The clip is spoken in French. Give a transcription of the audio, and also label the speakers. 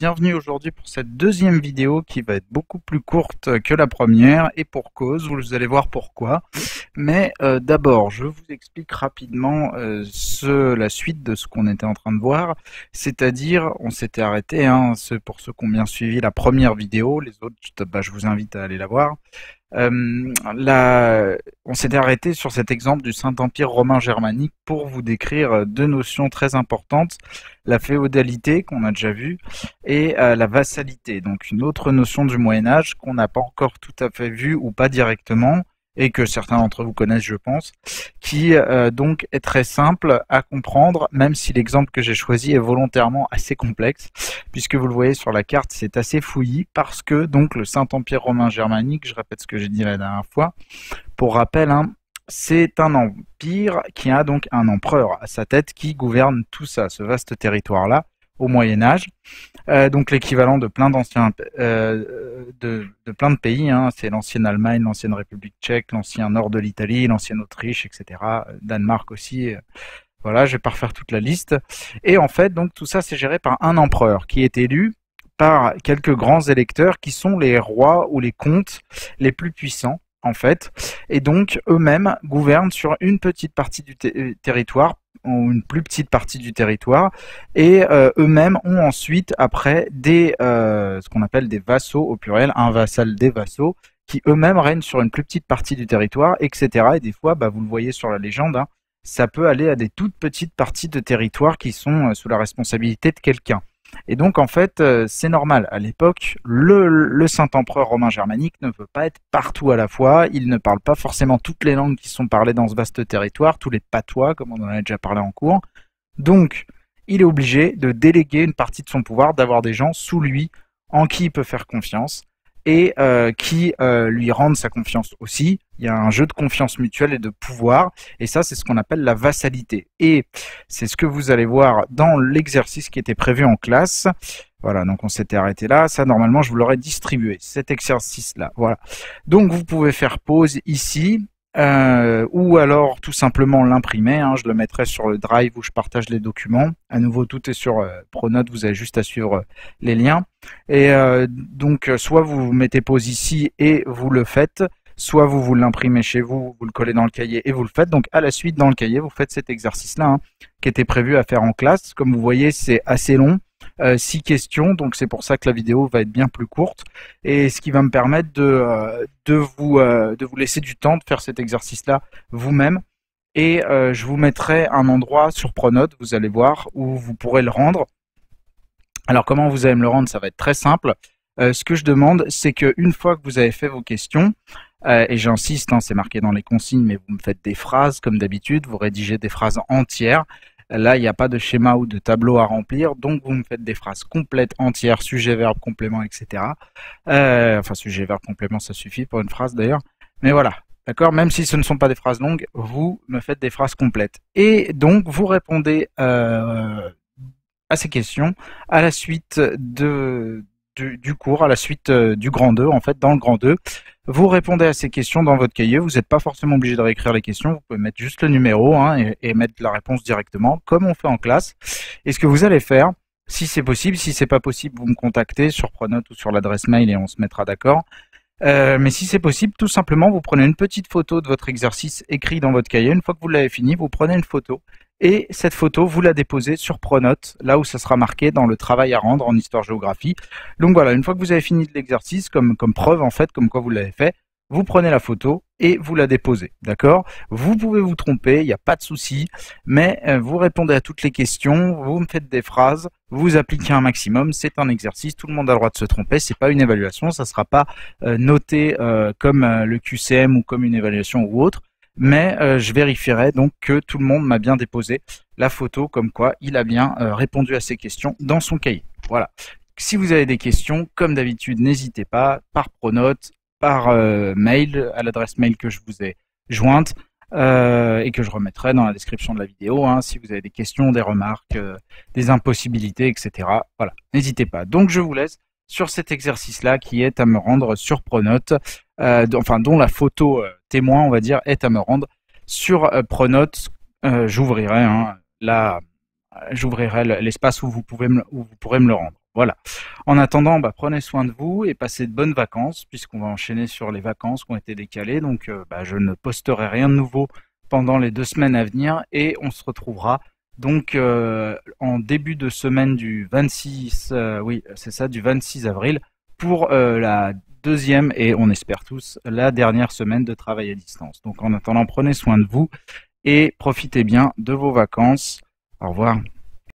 Speaker 1: Bienvenue aujourd'hui pour cette deuxième vidéo qui va être beaucoup plus courte que la première et pour cause, vous allez voir pourquoi. Mais euh, d'abord, je vous explique rapidement euh, la suite de ce qu'on était en train de voir, c'est-à-dire on s'était arrêté, hein, pour ceux qui ont bien suivi la première vidéo, les autres, je bah, vous invite à aller la voir. Euh, on s'est arrêté sur cet exemple du Saint-Empire romain germanique pour vous décrire euh, deux notions très importantes, la féodalité qu'on a déjà vue et euh, la vassalité, donc une autre notion du Moyen Âge qu'on n'a pas encore tout à fait vue ou pas directement, et que certains d'entre vous connaissent, je pense, qui euh, donc est très simple à comprendre, même si l'exemple que j'ai choisi est volontairement assez complexe, puisque vous le voyez sur la carte, c'est assez fouillis parce que donc le Saint-Empire romain germanique, je répète ce que j'ai dit la dernière fois, pour rappel, hein, c'est un empire qui a donc un empereur à sa tête qui gouverne tout ça, ce vaste territoire-là, au Moyen Âge, euh, donc l'équivalent de plein d'anciens, euh, de, plein de pays. Hein. C'est l'ancienne Allemagne, l'ancienne République Tchèque, l'ancien nord de l'Italie, l'ancienne Autriche, etc. Danemark aussi. Euh. Voilà, je vais pas refaire toute la liste. Et en fait, donc tout ça, c'est géré par un empereur qui est élu par quelques grands électeurs qui sont les rois ou les comtes les plus puissants en fait, et donc eux-mêmes gouvernent sur une petite partie du euh, territoire ou une plus petite partie du territoire, et euh, eux-mêmes ont ensuite après des euh, ce qu'on appelle des vassaux au pluriel, un vassal des vassaux, qui eux-mêmes règnent sur une plus petite partie du territoire, etc. Et des fois, bah, vous le voyez sur la légende, hein, ça peut aller à des toutes petites parties de territoire qui sont sous la responsabilité de quelqu'un. Et donc en fait, euh, c'est normal. À l'époque, le, Saint-Empereur romain germanique ne veut pas être partout à la fois. Il ne parle pas forcément toutes les langues qui sont parlées dans ce vaste territoire, tous les patois, comme on en a déjà parlé en cours. Donc, il est obligé de déléguer une partie de son pouvoir, d'avoir des gens sous lui en qui il peut faire confiance et euh, qui euh, lui rendent sa confiance aussi. Il y a un jeu de confiance mutuelle et de pouvoir, et ça c'est ce qu'on appelle la vassalité. Et c'est ce que vous allez voir dans l'exercice qui était prévu en classe. Voilà, donc on s'était arrêté là. Ça normalement je vous l'aurais distribué, cet exercice-là. Voilà. Donc vous pouvez faire pause ici euh, ou alors tout simplement l'imprimer. Hein, je le mettrai sur le drive où je partage les documents. À nouveau, tout est sur euh, Pronote. Vous avez juste à suivre euh, les liens. Et donc, soit vous, mettez pause ici et vous le faites, soit vous vous l'imprimez chez vous, vous le collez dans le cahier et vous le faites. Donc, à la suite, dans le cahier, vous faites cet exercice-là hein, qui était prévu à faire en classe. Comme vous voyez, c'est assez long. Euh, six questions. Donc c'est pour ça que la vidéo va être bien plus courte et ce qui va me permettre de, euh, de, vous, euh, de vous laisser du temps de faire cet exercice-là vous-même et je vous mettrai un endroit sur Pronote, vous allez voir, où vous pourrez le rendre. Alors comment vous allez me le rendre, ça va être très simple. ce que je demande, c'est qu'une fois que vous avez fait vos questions, et j'insiste, hein, c'est marqué dans les consignes, mais vous me faites des phrases comme d'habitude, vous rédigez des phrases entières, Là, il n'y a pas de schéma ou de tableau à remplir, donc vous me faites des phrases complètes, entières, sujet, verbe, complément, etc. Euh, enfin, sujet, verbe, complément, ça suffit pour une phrase d'ailleurs. Mais voilà, D'accord Même si ce ne sont pas des phrases longues, vous me faites des phrases complètes. Et donc, vous répondez euh, à ces questions à la suite de, du, cours à la suite euh, du grand 2, en fait, dans le grand 2. Vous répondez à ces questions dans votre cahier. Vous n'êtes pas forcément obligé de réécrire les questions. Vous pouvez mettre juste le numéro hein, et, mettre la réponse directement, comme on fait en classe. Et ce que vous allez faire, si c'est possible, si c'est pas possible, vous me contactez sur Pronote ou sur l'adresse mail et on se mettra d'accord. Euh, mais si c'est possible, tout simplement, vous prenez une petite photo de votre exercice écrit dans votre cahier. Une fois que vous l'avez fini, vous prenez une photo et cette photo, vous la déposez sur Pronote, là où ça sera marqué dans le travail à rendre en histoire-géographie. Donc voilà, une fois que vous avez fini l'exercice, comme, comme preuve en fait, comme quoi vous l'avez fait, vous prenez la photo et vous la déposez, d'accord Vous pouvez vous tromper, il n'y a pas de souci, mais euh, vous répondez à toutes les questions, vous me faites des phrases, vous appliquez un maximum, c'est un exercice, tout le monde a le droit de se tromper, c'est pas une évaluation, ça ne sera pas euh, noté euh, comme le QCM ou comme une évaluation ou autre, mais je vérifierai donc que tout le monde m'a bien déposé la photo, comme quoi il a bien répondu à ses questions dans son cahier. Voilà. Si vous avez des questions, comme d'habitude, n'hésitez pas, par pronote, par euh, mail à l'adresse mail que je vous ai jointe euh, et que je remettrai dans la description de la vidéo hein, si vous avez des questions, des remarques, euh, des impossibilités, etc. Voilà, n'hésitez pas. Donc je vous laisse sur cet exercice-là qui est à me rendre sur Pronote, enfin dont la photo témoin, on va dire, est à me rendre sur Pronote. j'ouvrirai hein, j'ouvrirai l'espace où vous pouvez où vous pourrez me le rendre. Voilà. En attendant, bah, prenez soin de vous et passez de bonnes vacances, puisqu'on va enchaîner sur les vacances qui ont été décalées. Donc, euh, bah, je ne posterai rien de nouveau pendant les deux semaines à venir et on se retrouvera donc euh, en début de semaine du 26, euh, oui, c'est ça, du 26 avril pour la deuxième et on espère tous la dernière semaine de travail à distance. Donc, en attendant, prenez soin de vous et profitez bien de vos vacances. Au revoir.